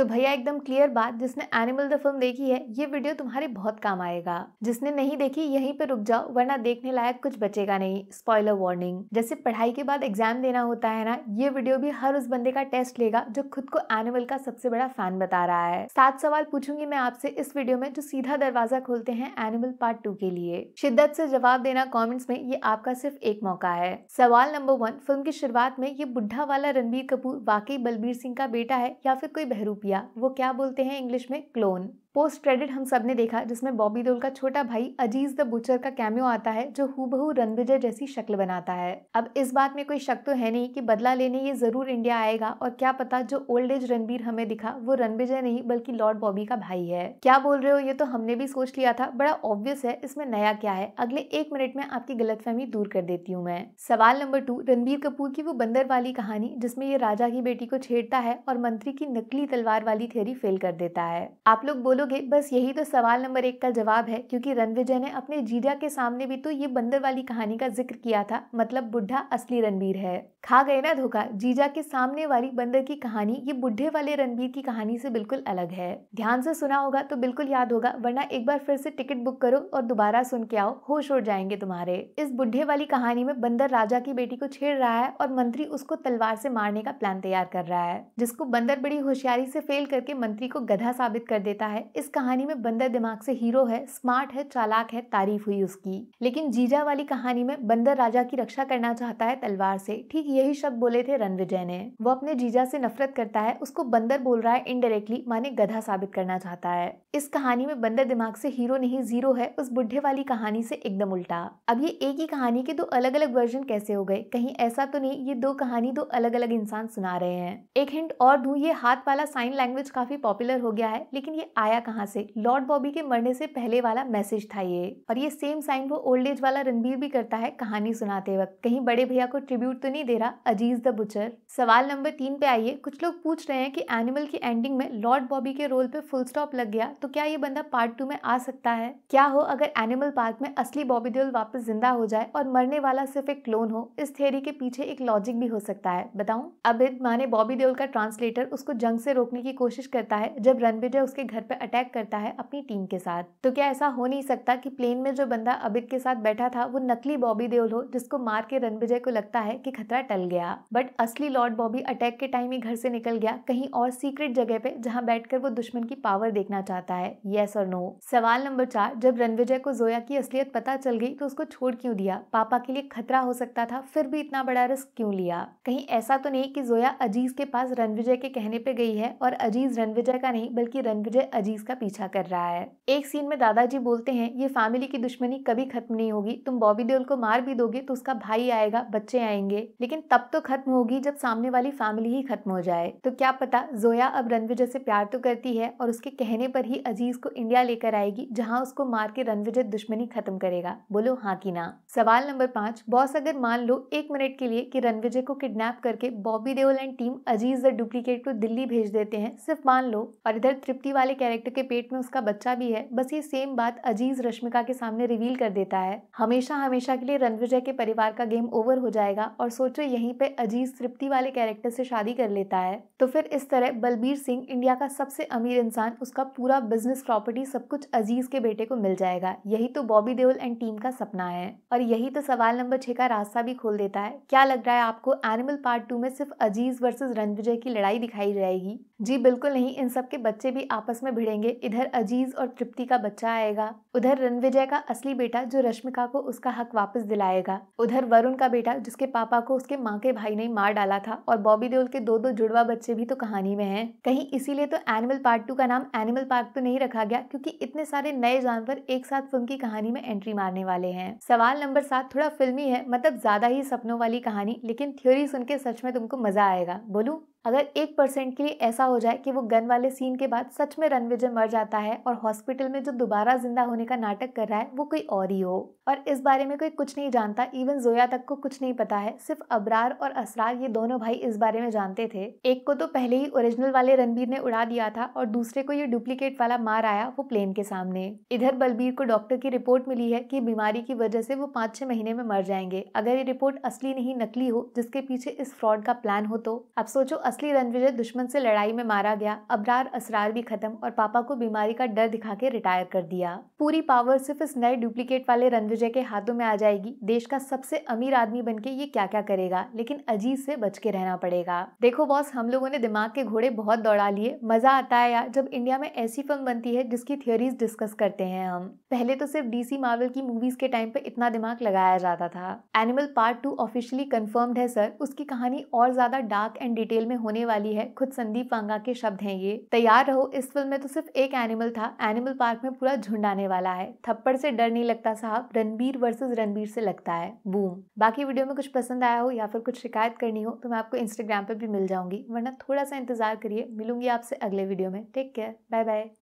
तो भैया एकदम क्लियर बात जिसने एनिमल द फिल्म देखी है ये वीडियो तुम्हारे बहुत काम आएगा जिसने नहीं देखी यहीं पर रुक जाओ वरना देखने लायक कुछ बचेगा नहीं स्पॉइलर वार्निंग जैसे पढ़ाई के बाद एग्जाम देना होता है ना ये वीडियो भी हर उस बंदे का टेस्ट लेगा जो खुद को एनिमल का सबसे बड़ा फैन बता रहा है सात सवाल पूछूंगी मैं आपसे इस वीडियो में जो सीधा दरवाजा खोलते हैं एनिमल पार्ट टू के लिए शिद्दत से जवाब देना कॉमेंट्स में ये आपका सिर्फ एक मौका है सवाल नंबर वन फिल्म की शुरुआत में ये बुढ़ा वाला रणबीर कपूर वाकई बलबीर सिंह का बेटा है या फिर कोई बहरूपी या वो क्या बोलते हैं इंग्लिश में क्लोन पोस्ट क्रेडिट हम सब ने देखा जिसमें बॉबी देओल का छोटा भाई अजीज द बुचर का कैमियो आता है जो हूबहू रणविजय जैसी शक्ल बनाता है अब इस बात में कोई शक तो है नहीं कि बदला लेने ये जरूर इंडिया आएगा और क्या पता जो ओल्ड एज रणबीर हमें दिखा वो रणविजय नहीं बल्कि लॉर्ड बॉबी का भाई है क्या बोल रहे हो ये तो हमने भी सोच लिया था बड़ा ऑब्वियस है इसमें नया क्या है अगले एक मिनट में आपकी फहमी दूर कर देती हूँ मैं सवाल नंबर टू रणबीर कपूर की वो बंदर वाली कहानी जिसमे ये राजा की बेटी को छेड़ता है और मंत्री की नकली तलवार वाली थेरी फेल कर देता है आप लोग बोलो बोलोगे बस यही तो सवाल नंबर एक का जवाब है क्योंकि रणविजय ने अपने जीजा के सामने भी तो ये बंदर वाली कहानी का जिक्र किया था मतलब बुढ़ा असली रणबीर है खा गए ना धोखा जीजा के सामने वाली बंदर की कहानी ये बुढ़े वाले रणबीर की कहानी से बिल्कुल अलग है ध्यान से सुना होगा तो बिल्कुल याद होगा वरना एक बार फिर से टिकट बुक करो और दोबारा सुन के आओ होश उड़ जाएंगे तुम्हारे इस बुढ़े वाली कहानी में बंदर राजा की बेटी को छेड़ रहा है और मंत्री उसको तलवार से मारने का प्लान तैयार कर रहा है जिसको बंदर बड़ी होशियारी से फेल करके मंत्री को गधा साबित कर देता है इस कहानी में बंदर दिमाग से हीरो है स्मार्ट है चालाक है तारीफ हुई उसकी लेकिन जीजा वाली कहानी में बंदर राजा की रक्षा करना चाहता है तलवार से ठीक यही शब्द बोले थे रणविजय ने वो अपने जीजा से नफरत करता है उसको बंदर बोल रहा है इनडायरेक्टली माने गधा साबित करना चाहता है इस कहानी में बंदर दिमाग से हीरो नहीं जीरो है उस बुढ़े वाली कहानी से एकदम उल्टा अब ये एक ही कहानी के दो अलग अलग वर्जन कैसे हो गए कहीं ऐसा तो नहीं ये दो कहानी दो अलग अलग इंसान सुना रहे हैं एक हिंट और दू ये हाथ वाला साइन लैंग्वेज काफी पॉपुलर हो गया है लेकिन ये आया आया कहाँ से लॉर्ड बॉबी के मरने से पहले वाला मैसेज था ये और ये सेम साइन वो ओल्ड एज वाला रणबीर भी करता है कहानी सुनाते वक्त कहीं बड़े भैया को ट्रिब्यूट तो नहीं दे रहा अजीज द बुचर सवाल नंबर तीन पे आइए कुछ लोग पूछ रहे हैं कि एनिमल की एंडिंग में लॉर्ड बॉबी के रोल पे फुल स्टॉप लग गया तो क्या ये बंदा पार्ट टू में आ सकता है क्या हो अगर एनिमल पार्क में असली बॉबी देओल वापस जिंदा हो जाए और मरने वाला सिर्फ एक क्लोन हो इस थ्योरी के पीछे एक लॉजिक भी हो सकता है बताऊं अबिद माने बॉबी देओल का ट्रांसलेटर उसको जंग से रोकने की कोशिश करता है जब रणबीर उसके घर पर अटैक करता है अपनी टीम के साथ तो क्या ऐसा हो नहीं सकता कि प्लेन में जो बंदा अबित के साथ बैठा था वो नकली बॉबी देओल हो जिसको मार के रणविजय को लगता है कि खतरा टल गया बट असली लॉर्ड बॉबी अटैक के टाइम ही घर से निकल गया कहीं और सीक्रेट जगह पे जहाँ बैठ वो दुश्मन की पावर देखना चाहता है येस और नो सवाल नंबर चार जब रणविजय को जोया की असलियत पता चल गई तो उसको छोड़ क्यूँ दिया पापा के लिए खतरा हो सकता था फिर भी इतना बड़ा रिस्क क्यूँ लिया कहीं ऐसा तो नहीं की जोया अजीज के पास रणविजय के कहने पे गई है और अजीज रणविजय का नहीं बल्कि रणविजय अजीज का पीछा कर रहा है एक सीन में दादाजी बोलते हैं ये फैमिली की दुश्मनी कभी खत्म नहीं होगी तुम बॉबी देओल को मार भी दोगे तो उसका भाई आएगा बच्चे आएंगे लेकिन तब तो खत्म होगी जब सामने वाली फैमिली ही खत्म हो जाए तो क्या पता जोया अब रणविजय से प्यार तो करती है और उसके कहने पर ही अजीज को इंडिया लेकर आएगी जहाँ उसको मार के रणविजय दुश्मनी खत्म करेगा बोलो हाँ की ना सवाल नंबर पाँच बॉस अगर मान लो एक मिनट के लिए की रणविजय को किडनेप करके Bobby Deol and team Aziz the duplicate को दिल्ली भेज देते हैं सिर्फ मान लो और इधर तृप्ति वाले कैरेक्टर के पेट में उसका बच्चा भी है बस ये सेम बात अजीज रश्मिका के सामने रिवील कर देता है हमेशा हमेशा के लिए रणविजय के परिवार का गेम ओवर हो जाएगा और सोचो यहीं पे अजीज तृप्ति वाले कैरेक्टर से शादी कर लेता है तो फिर इस तरह बलबीर सिंह इंडिया का सबसे अमीर इंसान उसका पूरा बिजनेस प्रॉपर्टी सब कुछ अजीज के बेटे को मिल जाएगा यही तो बॉबी देओल एंड टीम का सपना है और यही तो सवाल नंबर छह का रास्ता भी खोल देता है क्या लग रहा है आपको एनिमल पार्ट टू में सिर्फ अजीज वर्सेज रणविजय की लड़ाई दिखाई जाएगी जी बिल्कुल नहीं इन सबके बच्चे भी आपस में भिड़ेंगे मिलेंगे इधर अजीज और तृप्ति का बच्चा आएगा उधर रणविजय का असली बेटा जो रश्मिका को उसका हक वापस दिलाएगा उधर वरुण का बेटा जिसके पापा को उसके माँ के भाई ने मार डाला था और बॉबी देओल के दो दो जुड़वा बच्चे भी तो कहानी में है कहीं इसीलिए तो एनिमल पार्ट टू का नाम एनिमल पार्क तो नहीं रखा गया क्योंकि इतने सारे नए जानवर एक साथ फिल्म की कहानी में एंट्री मारने वाले हैं सवाल नंबर सात थोड़ा फिल्मी है मतलब ज्यादा ही सपनों वाली कहानी लेकिन थ्योरी सुन के सच में तुमको मजा आएगा बोलू अगर एक परसेंट के लिए ऐसा हो जाए कि वो गन वाले सीन के बाद सच में रणविजय मर जाता है और हॉस्पिटल में जो दोबारा जिंदा होने का नाटक कर रहा है वो कोई और ही हो और इस बारे में कोई कुछ नहीं जानता इवन जोया तक को कुछ नहीं पता है सिर्फ अबरार और असरार ये दोनों भाई इस बारे में जानते थे एक को तो पहले ही ओरिजिनल वाले रणबीर ने उड़ा दिया था और दूसरे को ये डुप्लीकेट वाला मार आया वो प्लेन के सामने इधर बलबीर को डॉक्टर की रिपोर्ट मिली है की बीमारी की वजह से वो पाँच छह महीने में मर जाएंगे अगर ये रिपोर्ट असली नहीं नकली हो जिसके पीछे इस फ्रॉड का प्लान हो तो अब सोचो असली रणविजय दुश्मन से लड़ाई में मारा गया अबरार असरार भी खत्म और पापा को बीमारी का डर दिखा के रिटायर कर दिया पूरी पावर सिर्फ इस नए डुप्लीकेट वाले रणविजय के हाथों में आ जाएगी देश का सबसे अमीर आदमी बन के ये क्या क्या करेगा लेकिन अजीज से बच के रहना पड़ेगा देखो बॉस हम लोगों ने दिमाग के घोड़े बहुत दौड़ा लिए मजा आता है यार जब इंडिया में ऐसी फिल्म बनती है जिसकी थियोरीज डिस्कस करते हैं हम पहले तो सिर्फ डीसी मॉवल की मूवीज के टाइम पे इतना दिमाग लगाया जाता था Animal part two officially confirmed है सर उसकी कहानी और ज्यादा डार्क एंड डिटेल में होने वाली है खुद संदीप वांगा के शब्द हैं ये तैयार रहो इस फिल्म में तो सिर्फ एक एनिमल था एनिमल पार्क में पूरा झुंड आने वाला है थप्पड़ से डर नहीं लगता साहब रणबीर वर्सेज रणबीर से लगता है बूम बाकी वीडियो में कुछ पसंद आया हो या फिर कुछ शिकायत करनी हो तो मैं आपको इंस्टाग्राम पर भी मिल जाऊंगी वरना थोड़ा सा इंतजार करिए मिलूंगी आपसे अगले वीडियो में टेक केयर बाय बाय